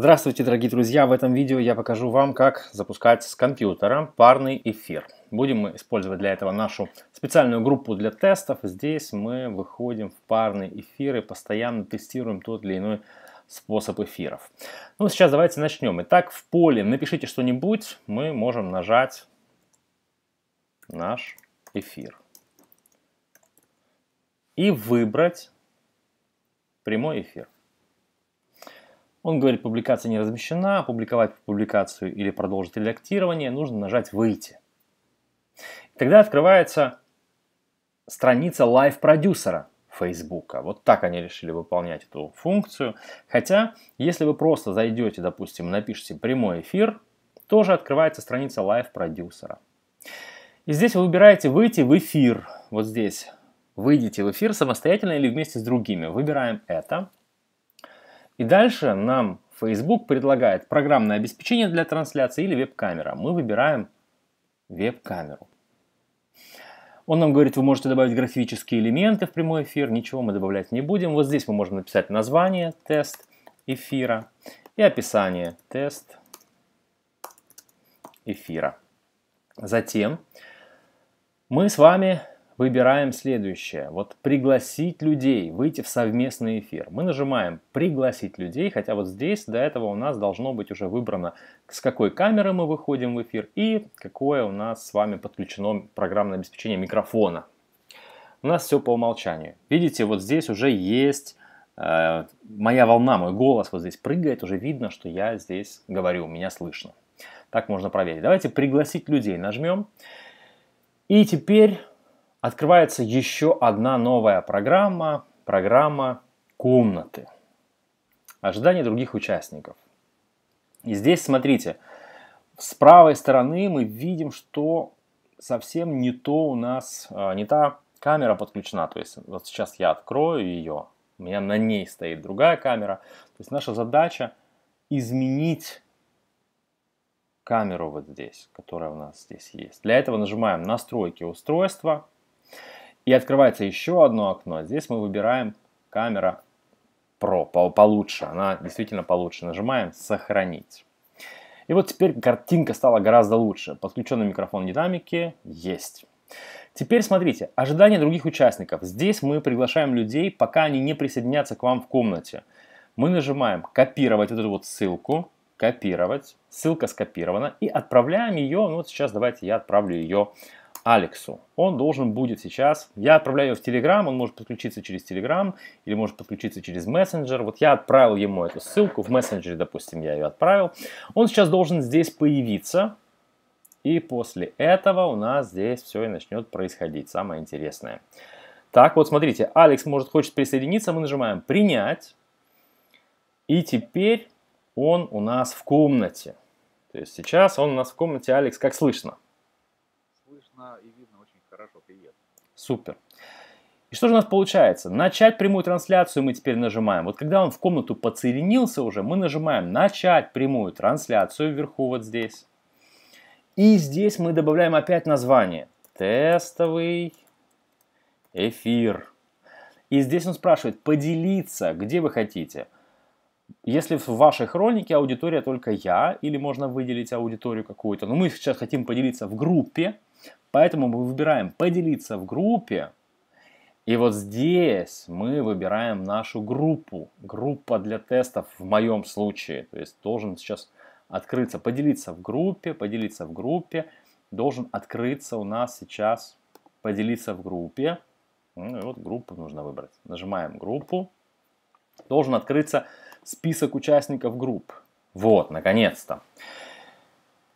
Здравствуйте, дорогие друзья! В этом видео я покажу вам, как запускать с компьютера парный эфир. Будем мы использовать для этого нашу специальную группу для тестов. Здесь мы выходим в парный эфир и постоянно тестируем тот или иной способ эфиров. Ну, сейчас давайте начнем. Итак, в поле «Напишите что-нибудь» мы можем нажать наш эфир. И выбрать прямой эфир. Он говорит, публикация не размещена, публиковать публикацию или продолжить редактирование, нужно нажать «Выйти». Тогда открывается страница лайв-продюсера Facebook. Вот так они решили выполнять эту функцию. Хотя, если вы просто зайдете, допустим, напишите «Прямой эфир», тоже открывается страница лайв-продюсера. И здесь вы выбираете «Выйти в эфир». Вот здесь «Выйдите в эфир самостоятельно или вместе с другими». Выбираем это. И дальше нам Facebook предлагает программное обеспечение для трансляции или веб-камера. Мы выбираем веб-камеру. Он нам говорит, вы можете добавить графические элементы в прямой эфир. Ничего мы добавлять не будем. Вот здесь мы можем написать название, тест эфира и описание, тест эфира. Затем мы с вами выбираем следующее. Вот пригласить людей, выйти в совместный эфир. Мы нажимаем «Пригласить людей», хотя вот здесь до этого у нас должно быть уже выбрано, с какой камеры мы выходим в эфир и какое у нас с вами подключено программное обеспечение микрофона. У нас все по умолчанию. Видите, вот здесь уже есть э, моя волна, мой голос вот здесь прыгает, уже видно, что я здесь говорю, меня слышно. Так можно проверить. Давайте пригласить людей нажмем. И теперь открывается еще одна новая программа, программа комнаты. Ожидание других участников. И здесь, смотрите, с правой стороны мы видим, что совсем не то у нас, а, не та камера подключена. То есть вот сейчас я открою ее, у меня на ней стоит другая камера. То есть наша задача изменить камеру вот здесь, которая у нас здесь есть. Для этого нажимаем настройки устройства, и открывается еще одно окно. Здесь мы выбираем камера Pro, получше. Она действительно получше. Нажимаем «Сохранить». И вот теперь картинка стала гораздо лучше. Подключенный микрофон динамики есть. Теперь смотрите, ожидание других участников. Здесь мы приглашаем людей, пока они не присоединятся к вам в комнате. Мы нажимаем «Копировать» вот эту вот ссылку, «Копировать», ссылка скопирована, и отправляем ее, ну вот сейчас давайте я отправлю ее Алексу. Он должен будет сейчас... Я отправляю его в Телеграм, он может подключиться через Телеграм или может подключиться через мессенджер. Вот я отправил ему эту ссылку, в мессенджере, допустим, я ее отправил. Он сейчас должен здесь появиться, и после этого у нас здесь все и начнет происходить, самое интересное. Так, вот смотрите, Алекс может хочет присоединиться, мы нажимаем «Принять». И теперь он у нас в комнате. То есть сейчас он у нас в комнате, Алекс, как слышно? слышно и видно очень хорошо. Привет. Супер. И что же у нас получается? Начать прямую трансляцию мы теперь нажимаем. Вот когда он в комнату подсоединился уже, мы нажимаем «Начать прямую трансляцию» вверху вот здесь. И здесь мы добавляем опять название. Тестовый эфир. И здесь он спрашивает «Поделиться, где вы хотите?» Если в вашей хронике аудитория только я, или можно выделить аудиторию какую-то, но мы сейчас хотим поделиться в группе, поэтому мы выбираем «Поделиться в группе», и вот здесь мы выбираем нашу группу. Группа для тестов в моем случае. То есть должен сейчас открыться, поделиться в группе, поделиться в группе. Должен открыться у нас сейчас поделиться в группе. Ну и вот группу нужно выбрать. Нажимаем группу. Должен открыться список участников групп. Вот, наконец-то.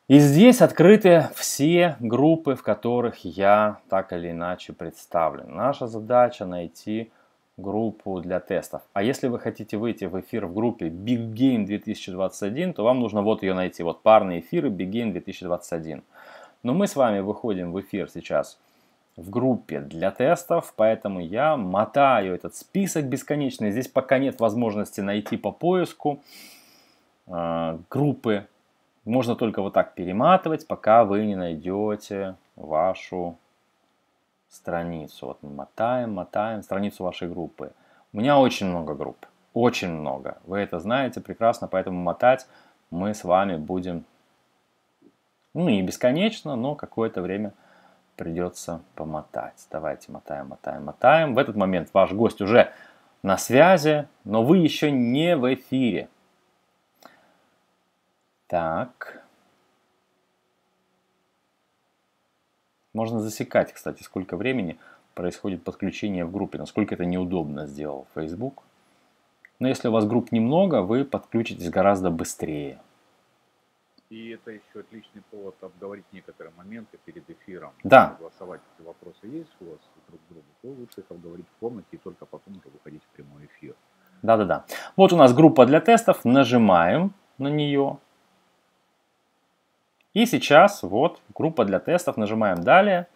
И здесь открыты все группы, в которых я так или иначе представлен. Наша задача найти группу для тестов. А если вы хотите выйти в эфир в группе Big Game 2021, то вам нужно вот ее найти. Вот парные эфиры Big Game 2021. Но мы с вами выходим в эфир сейчас – в группе для тестов, поэтому я мотаю этот список бесконечный. Здесь пока нет возможности найти по поиску э, группы. Можно только вот так перематывать, пока вы не найдете вашу страницу. Вот мы мотаем, мотаем страницу вашей группы. У меня очень много групп, очень много. Вы это знаете прекрасно, поэтому мотать мы с вами будем, ну, и бесконечно, но какое-то время придется помотать. Давайте мотаем, мотаем, мотаем. В этот момент ваш гость уже на связи, но вы еще не в эфире. Так. Можно засекать, кстати, сколько времени происходит подключение в группе, насколько это неудобно сделал Facebook. Но если у вас групп немного, вы подключитесь гораздо быстрее. И это еще отличный повод обговорить некоторые моменты перед эфиром. Да. Согласовать эти вопросы есть у вас друг к другу, то лучше их обговорить в комнате и только потом уже выходить в прямой эфир. Да-да-да. Вот у нас группа для тестов. Нажимаем на нее. И сейчас вот группа для тестов. Нажимаем далее.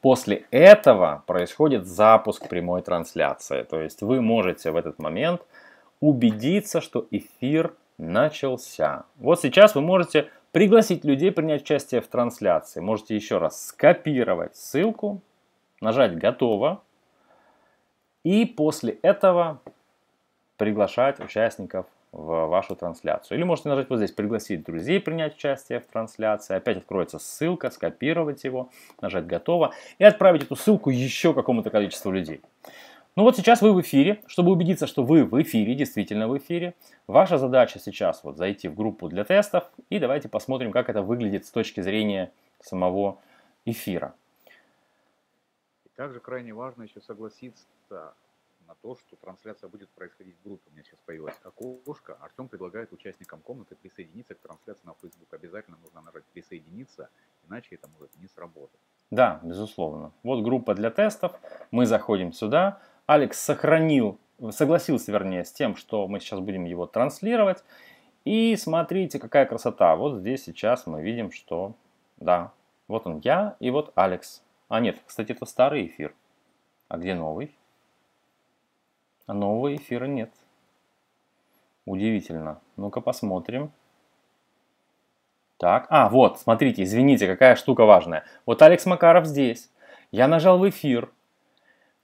После этого происходит запуск прямой трансляции. То есть вы можете в этот момент убедиться, что эфир начался. Вот сейчас вы можете Пригласить людей принять участие в трансляции. Можете еще раз скопировать ссылку, нажать «Готово» и после этого приглашать участников в вашу трансляцию. Или можете нажать вот здесь «Пригласить друзей принять участие в трансляции». Опять откроется ссылка, скопировать его, нажать «Готово» и отправить эту ссылку еще какому-то количеству людей. Ну вот сейчас вы в эфире. Чтобы убедиться, что вы в эфире, действительно в эфире, ваша задача сейчас вот зайти в группу для тестов и давайте посмотрим, как это выглядит с точки зрения самого эфира. И также крайне важно еще согласиться на то, что трансляция будет происходить в группе. У меня сейчас появилось окошко. Артем предлагает участникам комнаты присоединиться к трансляции на Facebook. Обязательно нужно нажать «Присоединиться», иначе это может не сработать. Да, безусловно. Вот группа для тестов. Мы заходим сюда. Алекс сохранил, согласился, вернее, с тем, что мы сейчас будем его транслировать. И смотрите, какая красота. Вот здесь сейчас мы видим, что, да, вот он я и вот Алекс. А нет, кстати, это старый эфир. А где новый? А нового эфира нет. Удивительно. Ну-ка посмотрим. Так, а, вот, смотрите, извините, какая штука важная. Вот Алекс Макаров здесь. Я нажал в эфир.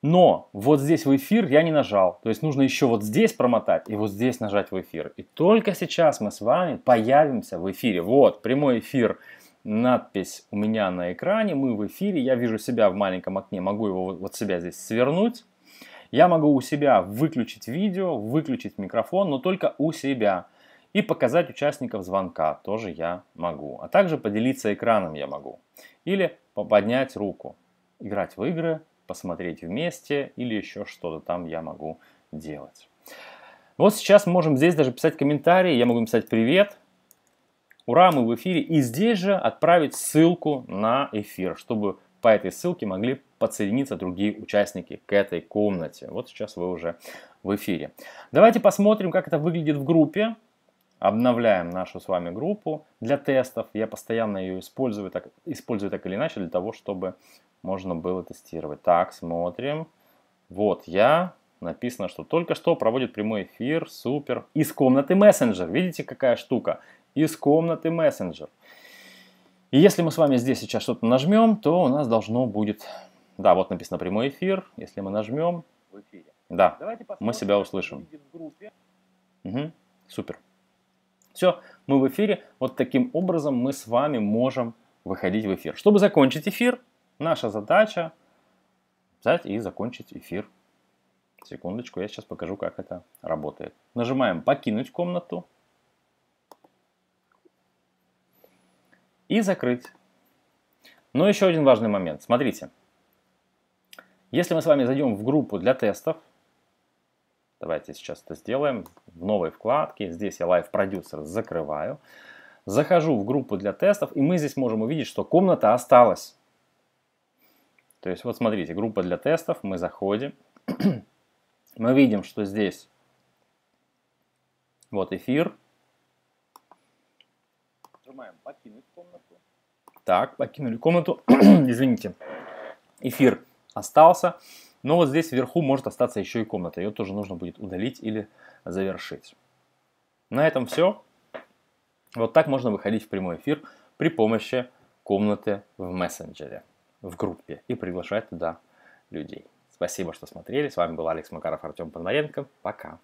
Но вот здесь в эфир я не нажал. То есть нужно еще вот здесь промотать и вот здесь нажать в эфир. И только сейчас мы с вами появимся в эфире. Вот, прямой эфир. Надпись у меня на экране, мы в эфире, я вижу себя в маленьком окне, могу его вот себя здесь свернуть. Я могу у себя выключить видео, выключить микрофон, но только у себя. И показать участников звонка тоже я могу. А также поделиться экраном я могу. Или поднять руку. Играть в игры, посмотреть вместе или еще что-то там я могу делать. Вот сейчас мы можем здесь даже писать комментарии, я могу написать «Привет», «Ура, мы в эфире!» и здесь же отправить ссылку на эфир, чтобы по этой ссылке могли подсоединиться другие участники к этой комнате. Вот сейчас вы уже в эфире. Давайте посмотрим, как это выглядит в группе обновляем нашу с вами группу для тестов. Я постоянно ее использую так, использую так или иначе для того, чтобы можно было тестировать. Так, смотрим. Вот я. Написано, что только что проводит прямой эфир. Супер. Из комнаты мессенджер. Видите, какая штука? Из комнаты мессенджер. И если мы с вами здесь сейчас что-то нажмем, то у нас должно будет... Да, вот написано прямой эфир. Если мы нажмем... В эфире. Да, мы себя услышим. Угу. Супер. Все, мы в эфире. Вот таким образом мы с вами можем выходить в эфир. Чтобы закончить эфир, наша задача взять и закончить эфир. Секундочку, я сейчас покажу, как это работает. Нажимаем «Покинуть комнату» и «Закрыть». Но еще один важный момент. Смотрите, если мы с вами зайдем в группу для тестов – Давайте сейчас это сделаем. В новой вкладке, здесь я Live Producer закрываю. Захожу в группу для тестов, и мы здесь можем увидеть, что комната осталась. То есть вот смотрите, группа для тестов, мы заходим. мы видим, что здесь вот эфир. Нажимаем покинуть комнату. Так, покинули комнату. Извините. Эфир остался. Но вот здесь вверху может остаться еще и комната. Ее тоже нужно будет удалить или завершить. На этом все. Вот так можно выходить в прямой эфир при помощи комнаты в мессенджере, в группе и приглашать туда людей. Спасибо, что смотрели. С вами был Алекс Макаров, Артем Пономаренко. Пока.